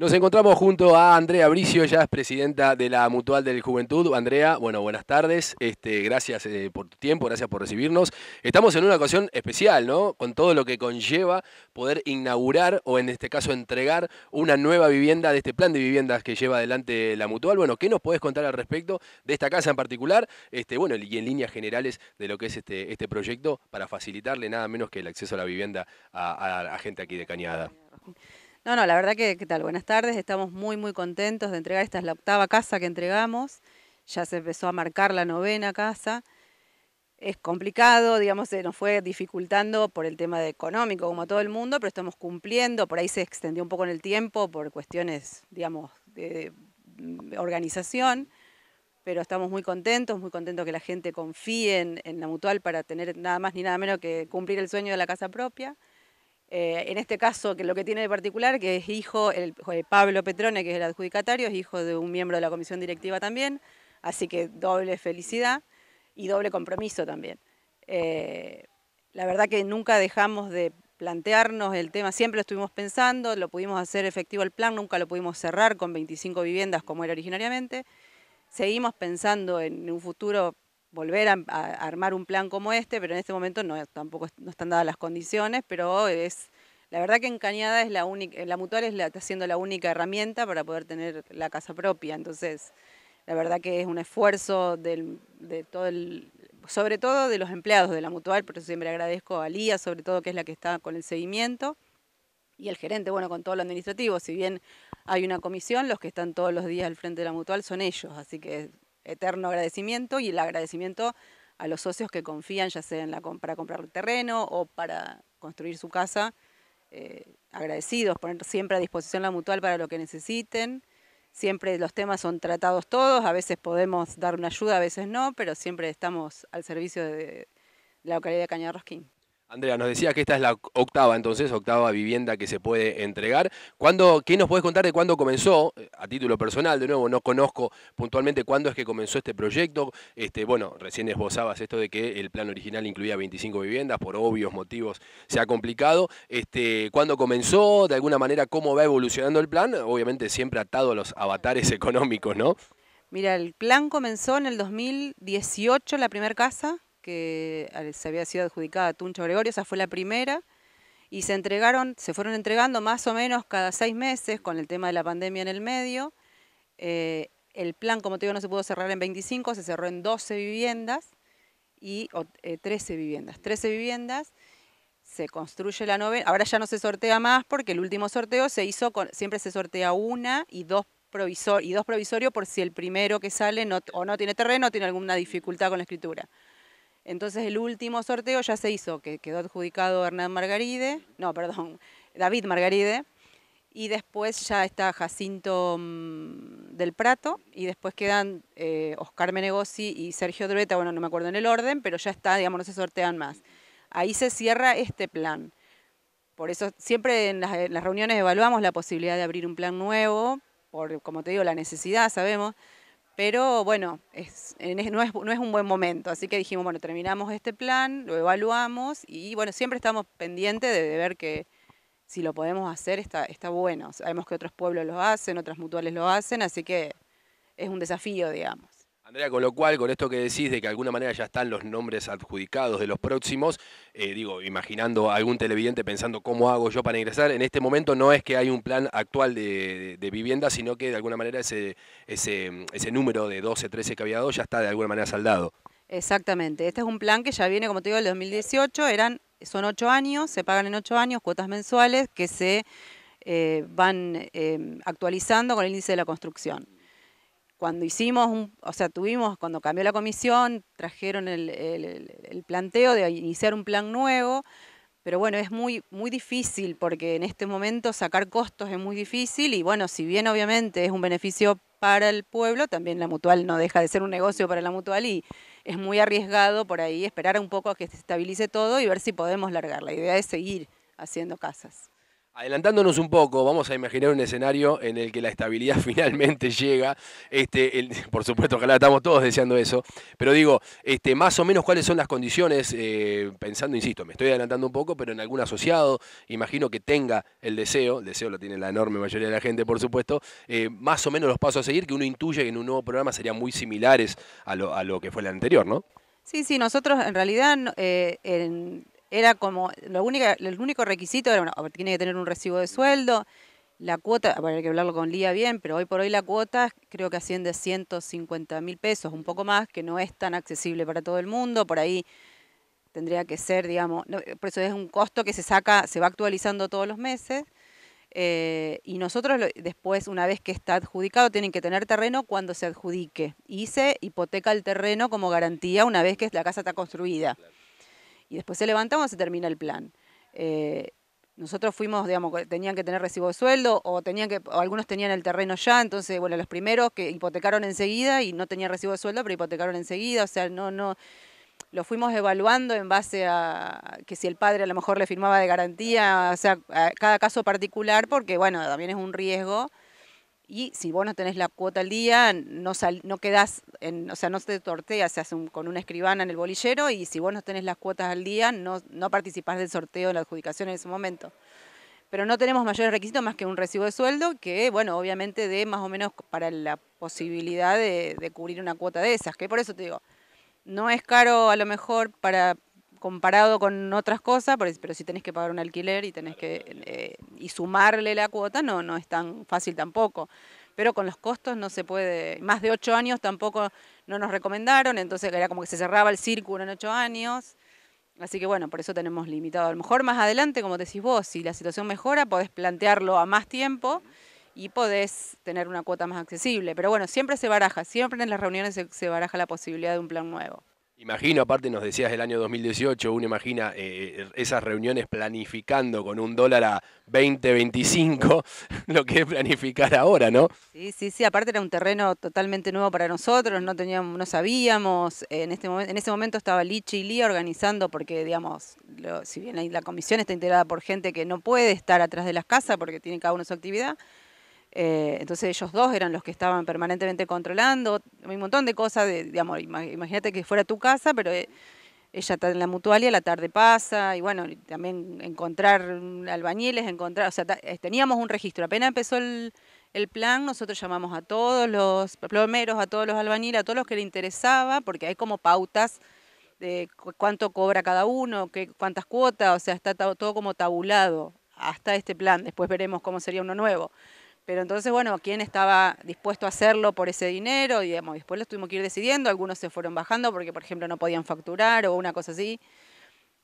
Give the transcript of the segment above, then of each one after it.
Nos encontramos junto a Andrea Bricio, ya es presidenta de la Mutual del Juventud. Andrea, bueno, buenas tardes. Este, gracias eh, por tu tiempo, gracias por recibirnos. Estamos en una ocasión especial, ¿no? Con todo lo que conlleva poder inaugurar o en este caso entregar una nueva vivienda de este plan de viviendas que lleva adelante la Mutual. Bueno, ¿qué nos podés contar al respecto de esta casa en particular? Este, bueno, y en líneas generales de lo que es este, este proyecto para facilitarle nada menos que el acceso a la vivienda a, a, a gente aquí de Cañada. No, no, la verdad que, ¿qué tal? Buenas tardes, estamos muy, muy contentos de entregar, esta es la octava casa que entregamos, ya se empezó a marcar la novena casa. Es complicado, digamos, se nos fue dificultando por el tema económico, como todo el mundo, pero estamos cumpliendo, por ahí se extendió un poco en el tiempo por cuestiones, digamos, de organización, pero estamos muy contentos, muy contentos que la gente confíe en la mutual para tener nada más ni nada menos que cumplir el sueño de la casa propia. Eh, en este caso, que lo que tiene de particular, que es hijo, el, eh, Pablo Petrone, que es el adjudicatario, es hijo de un miembro de la comisión directiva también, así que doble felicidad y doble compromiso también. Eh, la verdad que nunca dejamos de plantearnos el tema, siempre lo estuvimos pensando, lo pudimos hacer efectivo el plan, nunca lo pudimos cerrar con 25 viviendas como era originariamente. Seguimos pensando en un futuro volver a, armar un plan como este, pero en este momento no, tampoco no están dadas las condiciones, pero es la verdad que en Cañada es la única, la mutual es la, está siendo la única herramienta para poder tener la casa propia, entonces la verdad que es un esfuerzo de todo el, sobre todo de los empleados de la mutual, por eso siempre agradezco a Lía, sobre todo que es la que está con el seguimiento, y el gerente, bueno, con todo lo administrativo, si bien hay una comisión, los que están todos los días al frente de la mutual son ellos, así que eterno agradecimiento y el agradecimiento a los socios que confían, ya sea en la, para comprar el terreno o para construir su casa. Eh, agradecidos, poner siempre a disposición la mutual para lo que necesiten. Siempre los temas son tratados todos, a veces podemos dar una ayuda, a veces no, pero siempre estamos al servicio de la localidad de Cañarrosquín. Andrea, nos decía que esta es la octava, entonces, octava vivienda que se puede entregar. ¿Cuándo, ¿Qué nos puedes contar de cuándo comenzó? Eh, a título personal, de nuevo, no conozco puntualmente cuándo es que comenzó este proyecto. Este, bueno, recién esbozabas esto de que el plan original incluía 25 viviendas, por obvios motivos se ha complicado. Este, ¿Cuándo comenzó? De alguna manera, ¿cómo va evolucionando el plan? Obviamente siempre atado a los avatares económicos, ¿no? Mira, el plan comenzó en el 2018, la primera casa, que se había sido adjudicada a Tuncho Gregorio, esa fue la primera, y se entregaron, se fueron entregando más o menos cada seis meses con el tema de la pandemia en el medio. Eh, el plan, como te digo, no se pudo cerrar en 25, se cerró en 12 viviendas y 13 eh, viviendas. 13 viviendas, se construye la novena, ahora ya no se sortea más porque el último sorteo se hizo, con, siempre se sortea una y dos y dos provisorios por si el primero que sale o no tiene terreno o tiene alguna dificultad con la escritura. Entonces el último sorteo ya se hizo, que quedó adjudicado Hernán Margaride, no, perdón, David Margaride, y después ya está Jacinto mm, del Prato, y después quedan eh, Oscar y Sergio Drueta, bueno, no me acuerdo en el orden, pero ya está, digamos, no se sortean más. Ahí se cierra este plan. Por eso siempre en las reuniones evaluamos la posibilidad de abrir un plan nuevo, por, como te digo, la necesidad, sabemos. Pero bueno, no, es, un buen momento. Así que dijimos, bueno, terminamos este plan, lo evaluamos y bueno, siempre estamos pendientes de, ver que si lo podemos hacer está, está bueno. Sabemos que otros pueblos lo hacen, otras mutuales lo hacen, así que es un desafío, digamos. Andrea, con lo cual, con esto que decís de que de alguna manera ya están los nombres adjudicados de los próximos, eh, digo, imaginando a algún televidente pensando cómo hago yo para ingresar, en este momento no es que hay un plan actual de, vivienda, sino que de alguna manera ese, ese, número de 12, 13 que había dado ya está de alguna manera saldado. Exactamente, este es un plan que ya viene, como te digo, del 2018, eran, son ocho años, se pagan en ocho años cuotas mensuales que se eh, van eh, actualizando con el índice de la construcción cuando hicimos, un, o sea, tuvimos, cuando cambió la comisión, trajeron el, planteo de iniciar un plan nuevo, pero bueno, es muy, muy difícil porque en este momento sacar costos es muy difícil y bueno, si bien obviamente es un beneficio para el pueblo, también la mutual no deja de ser un negocio para la mutual y es muy arriesgado por ahí esperar un poco a que se estabilice todo y ver si podemos largar. La idea es seguir haciendo casas. Adelantándonos un poco, vamos a imaginar un escenario en el que la estabilidad finalmente llega. Este, por supuesto, ojalá estamos todos deseando eso. Pero digo, este, más o menos cuáles son las condiciones, eh, pensando, insisto, me estoy adelantando un poco, pero en algún asociado, imagino que tenga el deseo, el deseo lo tiene la enorme mayoría de la gente, por supuesto, eh, más o menos los pasos a seguir, que uno intuye que en un nuevo programa serían muy similares a lo, que fue el anterior, ¿no? Sí, sí, nosotros en realidad eh, en era como, lo única, el único requisito era, bueno, tiene que tener un recibo de sueldo, la cuota, para que hablarlo con Lía bien, pero hoy por hoy la cuota creo que asciende a 150 mil pesos, un poco más, que no es tan accesible para todo el mundo, por ahí tendría que ser, digamos, por eso es un costo que se saca, se va actualizando todos los meses. Eh, y nosotros después, una vez que está adjudicado, tienen que tener terreno cuando se adjudique. Y se hipoteca el terreno como garantía una vez que la casa está construida y después se levanta se termina el plan. Eh, nosotros fuimos, digamos, tenían que tener recibo de sueldo o tenían que, algunos tenían el terreno ya, entonces, bueno, los primeros que hipotecaron enseguida y no tenían recibo de sueldo, pero hipotecaron enseguida, o sea, no, no, lo fuimos evaluando en base a que si el padre a lo mejor le firmaba de garantía, o sea, cada caso particular, porque bueno, también es un riesgo y si vos no tenés la cuota al día, no, no quedás, en, o sea, no te tortea, se hace con una escribana en el bolillero y si vos no tenés las cuotas al día, no, no participás del sorteo de la adjudicación en ese momento. Pero no tenemos mayores requisitos más que un recibo de sueldo que, bueno, obviamente dé más o menos para la posibilidad de cubrir una cuota de esas, que por eso te digo, no es caro a lo mejor para comparado con otras cosas, pero si tenés que pagar un alquiler y tenés que eh, y sumarle la cuota, no, no es tan fácil tampoco. Pero con los costos no se puede, más de ocho años tampoco no nos recomendaron, entonces era como que se cerraba el círculo en ocho años. Así que bueno, por eso tenemos limitado. A lo mejor más adelante, como decís vos, si la situación mejora, podés plantearlo a más tiempo y podés tener una cuota más accesible. Pero bueno, siempre se baraja, siempre en las reuniones se baraja la posibilidad de un plan nuevo. Imagino, aparte nos decías del año 2018, uno imagina eh, eh, esas reuniones planificando con un dólar a 20, 25, lo que es planificar ahora, ¿no? Sí, sí, sí, aparte era un terreno totalmente nuevo para nosotros, no teníamos, no sabíamos, en, este, en ese momento estaba Lichi y Lía organizando, porque digamos, si bien la comisión está integrada por gente que no puede estar atrás de las casas porque tiene cada uno su actividad, eh, entonces ellos dos eran los que estaban permanentemente controlando un montón de cosas, de, digamos, imagínate que fuera tu casa, pero eh, ella está en la mutualia, la tarde pasa, y bueno, también encontrar albañiles, encontrar, o sea, eh, teníamos un registro, apenas empezó el, el plan, nosotros llamamos a todos los plomeros, a todos los albañiles, a todos los que le interesaba, porque hay como pautas de cuánto cobra cada uno, qué, cuántas cuotas, o sea, está todo como tabulado hasta este plan, después veremos cómo sería uno nuevo. Pero entonces, bueno, quién estaba dispuesto a hacerlo por ese dinero, y después lo tuvimos que ir decidiendo, algunos se fueron bajando porque, por ejemplo, no podían facturar o una cosa así.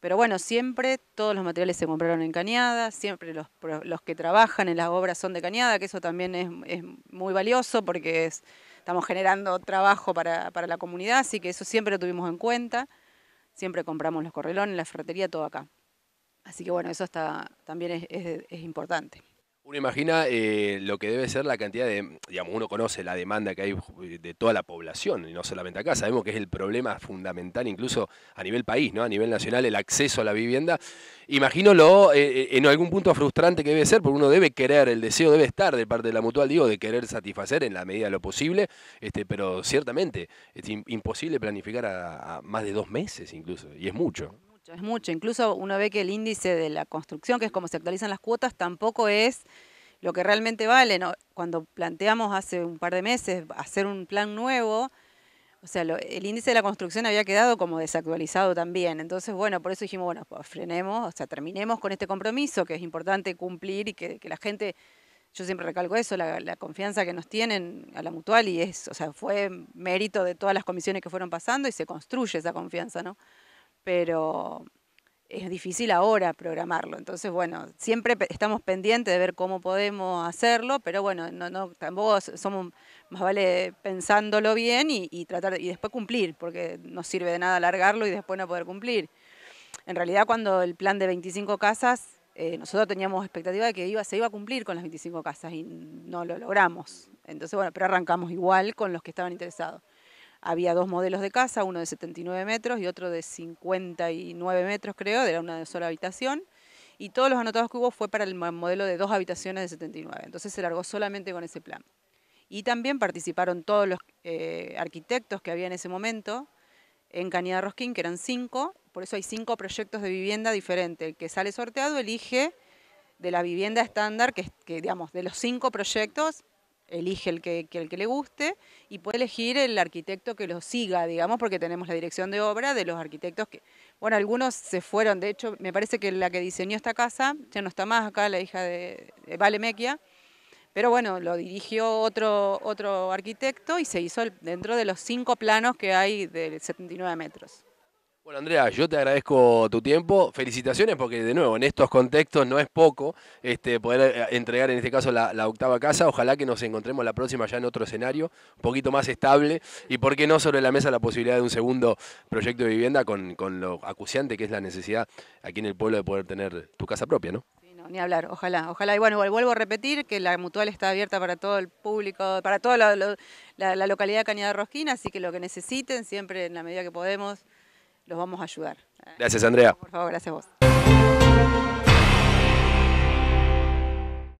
Pero bueno, siempre todos los materiales se compraron en Cañada, siempre los, los que trabajan en las obras son de Cañada, que eso también es, muy valioso porque estamos generando trabajo para, la comunidad, así que eso siempre lo tuvimos en cuenta. Siempre compramos los correlones, la ferretería, todo acá. Así que bueno, eso está, también es importante. Uno imagina eh, lo que debe ser la cantidad de, digamos, uno conoce la demanda que hay de toda la población, y no solamente acá, sabemos que es el problema fundamental incluso a nivel país, ¿no? a nivel nacional, el acceso a la vivienda. Imagino eh, eh, en algún punto frustrante que debe ser, porque uno debe querer, el deseo debe estar de parte de la mutual, digo, de querer satisfacer en la medida de lo posible, este, pero ciertamente es imposible planificar a más de dos meses incluso, y es mucho es mucho. Incluso uno ve que el índice de la construcción, que es como se actualizan las cuotas, tampoco es lo que realmente vale. Cuando planteamos hace un par de meses hacer un plan nuevo, o sea, el índice de la construcción había quedado como desactualizado también. Entonces, bueno, por eso dijimos, bueno, pues frenemos, o sea, terminemos con este compromiso que es importante cumplir y que, la gente, yo siempre recalco eso, la, confianza que nos tienen a la mutual y es, o sea, fue mérito de todas las comisiones que fueron pasando y se construye esa confianza, ¿no? pero es difícil ahora programarlo. Entonces, bueno, siempre estamos pendientes de ver cómo podemos hacerlo, pero bueno, no, tampoco somos más vale pensándolo bien y, tratar y después cumplir, porque no sirve de nada alargarlo y después no poder cumplir. En realidad, cuando el plan de 25 casas, eh, nosotros teníamos expectativa de que iba, se iba a cumplir con las 25 casas y no lo logramos. Entonces, bueno, pero arrancamos igual con los que estaban interesados había dos modelos de casa, uno de 79 metros y otro de 59 metros creo, era una sola habitación. Y todos los anotados que hubo fue para el modelo de dos habitaciones de 79. Entonces se largó solamente con ese plan. Y también participaron todos los eh, arquitectos que había en ese momento en Cañada Rosquín, que eran cinco. Por eso hay cinco proyectos de vivienda diferentes. El que sale sorteado elige de la vivienda estándar, que, que digamos, de los cinco proyectos, elige el que, el que le guste y puede elegir el arquitecto que lo siga, digamos, porque tenemos la dirección de obra de los arquitectos que, bueno, algunos se fueron, de hecho, me parece que la que diseñó esta casa, ya no está más acá, la hija de, de Vale pero bueno, lo dirigió otro, otro arquitecto y se hizo dentro de los cinco planos que hay de 79 metros. Bueno, Andrea, yo te agradezco tu tiempo. Felicitaciones porque, de nuevo, en estos contextos no es poco este, poder eh, entregar, en este caso, la, octava casa. Ojalá que nos encontremos la próxima ya en otro escenario, un poquito más estable. Y, ¿por qué no sobre la mesa la posibilidad de un segundo proyecto de vivienda con, lo acuciante que es la necesidad aquí en el pueblo de poder tener tu casa propia, ¿no? ni hablar, ojalá, ojalá. Y bueno, vuelvo a repetir que la mutual está abierta para todo el público, para toda la, localidad de Cañada Rosquina, así que lo que necesiten, siempre en la medida que podemos, los vamos a ayudar. Gracias, Andrea. Por favor, gracias a vos.